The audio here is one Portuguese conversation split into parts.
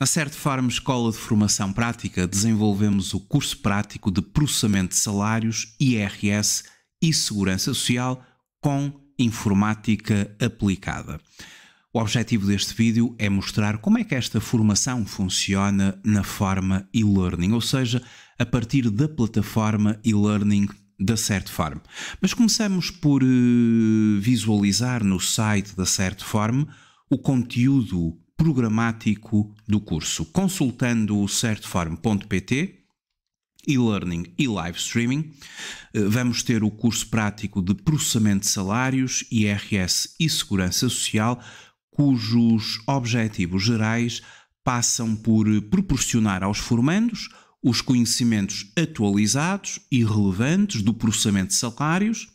Na Certifarm Escola de Formação Prática desenvolvemos o curso prático de processamento de salários, IRS e segurança social com informática aplicada. O objetivo deste vídeo é mostrar como é que esta formação funciona na forma e-learning, ou seja, a partir da plataforma e-learning da Certfarm. Mas começamos por uh, visualizar no site da Certfarm o conteúdo programático do curso, consultando o certform.pt e-learning e live streaming. Eh, vamos ter o curso prático de processamento de salários, IRS e segurança social, cujos objetivos gerais passam por proporcionar aos formandos os conhecimentos atualizados e relevantes do processamento de salários,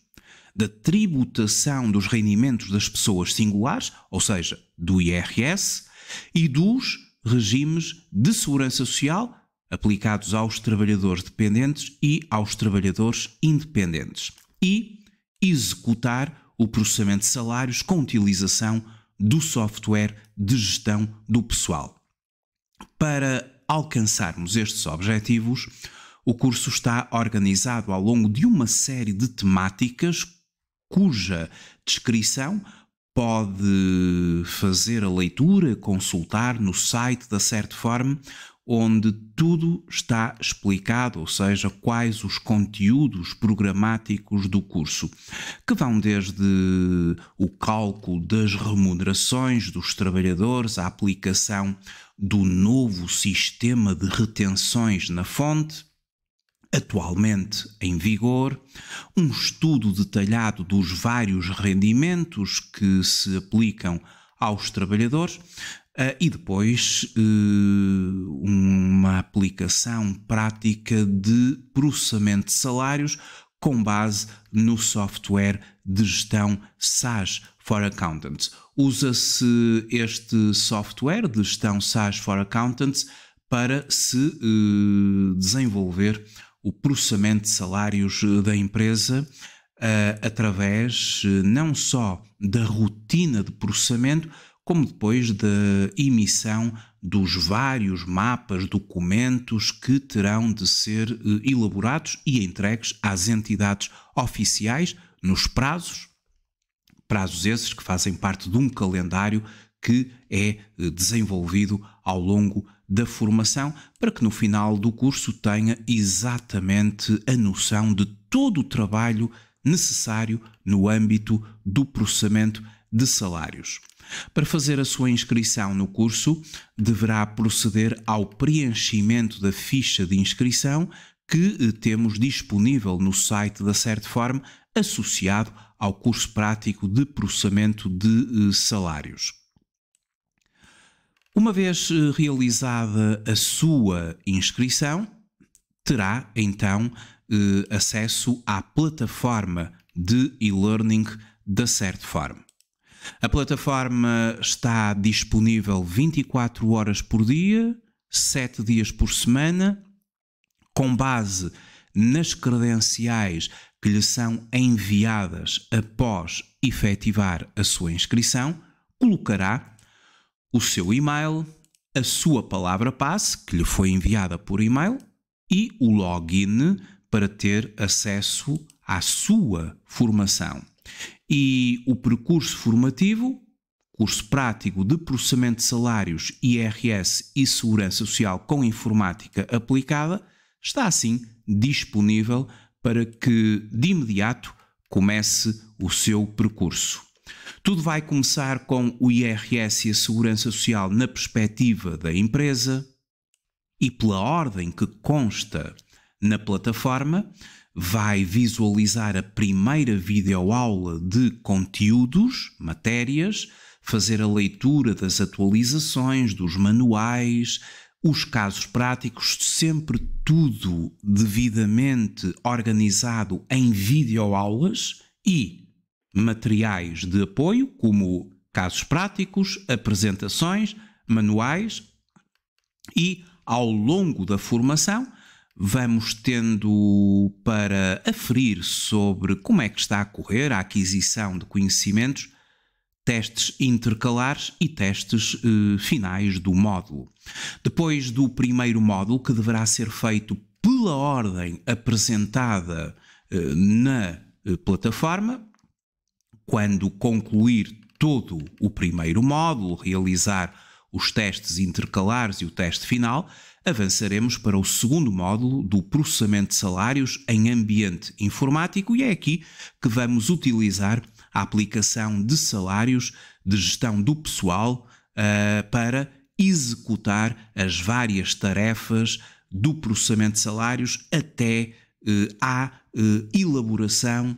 da tributação dos rendimentos das pessoas singulares, ou seja, do IRS, e dos regimes de segurança social aplicados aos trabalhadores dependentes e aos trabalhadores independentes, e executar o processamento de salários com utilização do software de gestão do pessoal. Para alcançarmos estes objetivos, o curso está organizado ao longo de uma série de temáticas cuja descrição pode fazer a leitura, consultar no site da Certform, onde tudo está explicado, ou seja, quais os conteúdos programáticos do curso, que vão desde o cálculo das remunerações dos trabalhadores, a aplicação do novo sistema de retenções na fonte, atualmente em vigor, um estudo detalhado dos vários rendimentos que se aplicam aos trabalhadores eh, e depois eh, uma aplicação prática de processamento de salários com base no software de gestão SaaS for Accountants. Usa-se este software de gestão SaaS for Accountants para se eh, desenvolver o processamento de salários eh, da empresa uh, através eh, não só da rotina de processamento, como depois da emissão dos vários mapas, documentos que terão de ser uh, elaborados e entregues às entidades oficiais nos prazos, prazos esses que fazem parte de um calendário que é eh, desenvolvido ao longo da formação, para que no final do curso tenha exatamente a noção de todo o trabalho necessário no âmbito do processamento de salários. Para fazer a sua inscrição no curso, deverá proceder ao preenchimento da ficha de inscrição que eh, temos disponível no site da Certform associado ao curso prático de processamento de eh, salários. Uma vez eh, realizada a sua inscrição, terá então eh, acesso à plataforma de e-learning da Certform. A plataforma está disponível 24 horas por dia, 7 dias por semana, com base nas credenciais que lhe são enviadas após efetivar a sua inscrição, colocará o seu e-mail, a sua palavra passe, que lhe foi enviada por e-mail, e o login para ter acesso à sua formação. E o percurso formativo, curso prático de processamento de salários, IRS e segurança social com informática aplicada, está assim disponível para que de imediato comece o seu percurso. Tudo vai começar com o IRS e a Segurança Social na perspectiva da empresa e pela ordem que consta na plataforma, vai visualizar a primeira videoaula de conteúdos, matérias, fazer a leitura das atualizações, dos manuais, os casos práticos, sempre tudo devidamente organizado em videoaulas e materiais de apoio, como casos práticos, apresentações, manuais e ao longo da formação vamos tendo para aferir sobre como é que está a correr a aquisição de conhecimentos, testes intercalares e testes eh, finais do módulo. Depois do primeiro módulo, que deverá ser feito pela ordem apresentada eh, na eh, plataforma, quando concluir todo o primeiro módulo, realizar os testes intercalares e o teste final, avançaremos para o segundo módulo do processamento de salários em ambiente informático e é aqui que vamos utilizar a aplicação de salários de gestão do pessoal uh, para executar as várias tarefas do processamento de salários até uh, à uh, elaboração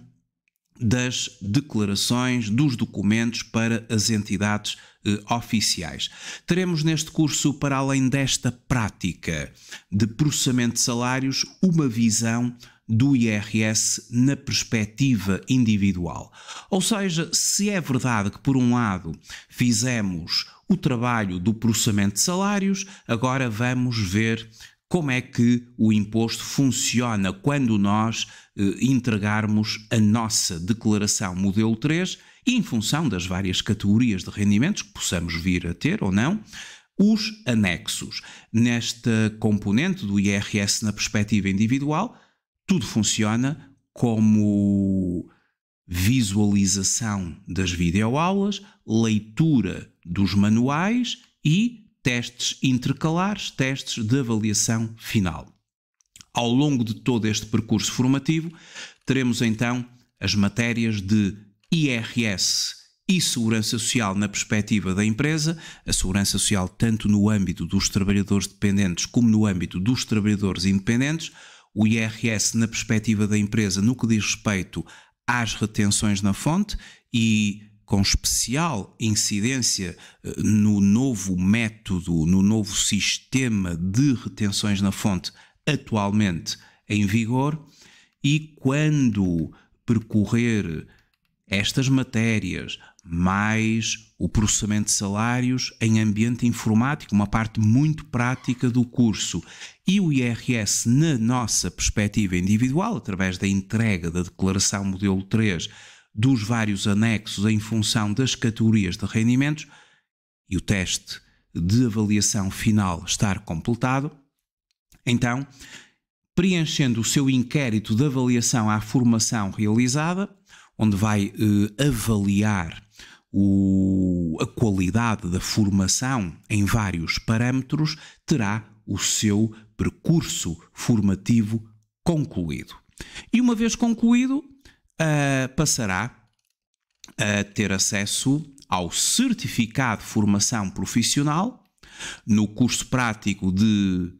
das declarações, dos documentos para as entidades eh, oficiais. Teremos neste curso, para além desta prática de processamento de salários, uma visão do IRS na perspectiva individual. Ou seja, se é verdade que, por um lado, fizemos o trabalho do processamento de salários, agora vamos ver como é que o imposto funciona quando nós eh, entregarmos a nossa declaração modelo 3, em função das várias categorias de rendimentos que possamos vir a ter ou não, os anexos. Nesta componente do IRS na perspectiva individual, tudo funciona como visualização das videoaulas, leitura dos manuais e testes intercalares, testes de avaliação final. Ao longo de todo este percurso formativo, teremos então as matérias de IRS e Segurança Social na perspectiva da empresa, a Segurança Social tanto no âmbito dos trabalhadores dependentes como no âmbito dos trabalhadores independentes, o IRS na perspectiva da empresa no que diz respeito às retenções na fonte e com especial incidência eh, no novo método, no novo sistema de retenções na fonte atualmente em vigor, e quando percorrer estas matérias, mais o processamento de salários em ambiente informático, uma parte muito prática do curso. E o IRS, na nossa perspectiva individual, através da entrega da Declaração Modelo 3 dos vários anexos em função das categorias de rendimentos e o teste de avaliação final estar completado, então, preenchendo o seu inquérito de avaliação à formação realizada, onde vai eh, avaliar o, a qualidade da formação em vários parâmetros, terá o seu percurso formativo concluído. E uma vez concluído, uh, passará a ter acesso ao certificado de formação profissional no curso prático de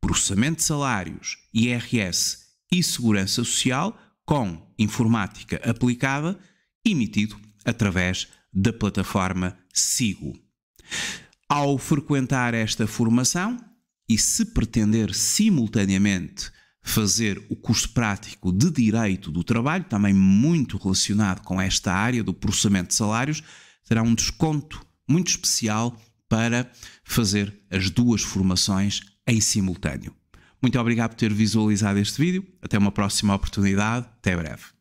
processamento de salários, IRS e segurança social com informática aplicada, emitido através da plataforma SIGO. Ao frequentar esta formação e se pretender simultaneamente fazer o curso prático de Direito do Trabalho, também muito relacionado com esta área do processamento de salários, terá um desconto muito especial para fazer as duas formações em simultâneo. Muito obrigado por ter visualizado este vídeo. Até uma próxima oportunidade. Até breve.